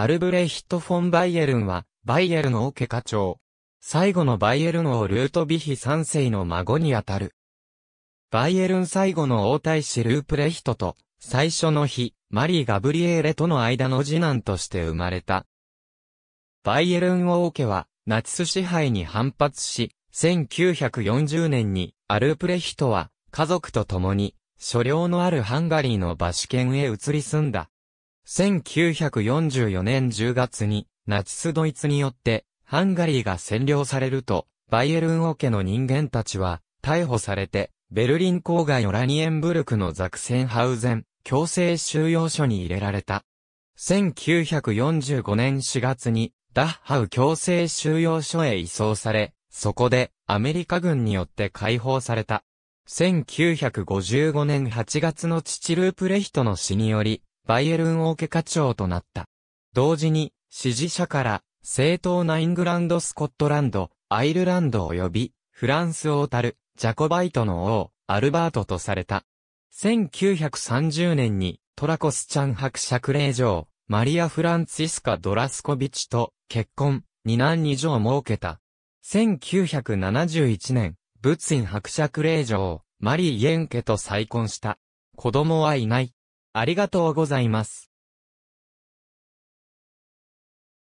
アルブレヒト・フォン・バイエルンは、バイエルン王家課長。最後のバイエルンをルート・ビヒ三世の孫にあたる。バイエルン最後の王太子ループレヒトと、最初の日、マリー・ガブリエーレとの間の次男として生まれた。バイエルン王家は、ナチス支配に反発し、1940年に、アループレヒトは、家族と共に、所領のあるハンガリーのバシ県へ移り住んだ。1944年10月に、ナチスドイツによって、ハンガリーが占領されると、バイエルン王家の人間たちは、逮捕されて、ベルリン郊外のラニエンブルクのザクセンハウゼン、強制収容所に入れられた。1945年4月に、ダッハウ強制収容所へ移送され、そこで、アメリカ軍によって解放された。1955年8月のチチループレヒトの死により、バイエルン王家課長となった。同時に、支持者から、正当なイングランド・スコットランド、アイルランド及び、フランス王たる、ジャコバイトの王、アルバートとされた。1930年に、トラコスチャン伯爵令嬢、マリア・フランツィスカ・ドラスコビチと結婚、二男二女を設けた。1971年、仏院伯爵令嬢、マリー・イエンケと再婚した。子供はいない。ありがとうございます。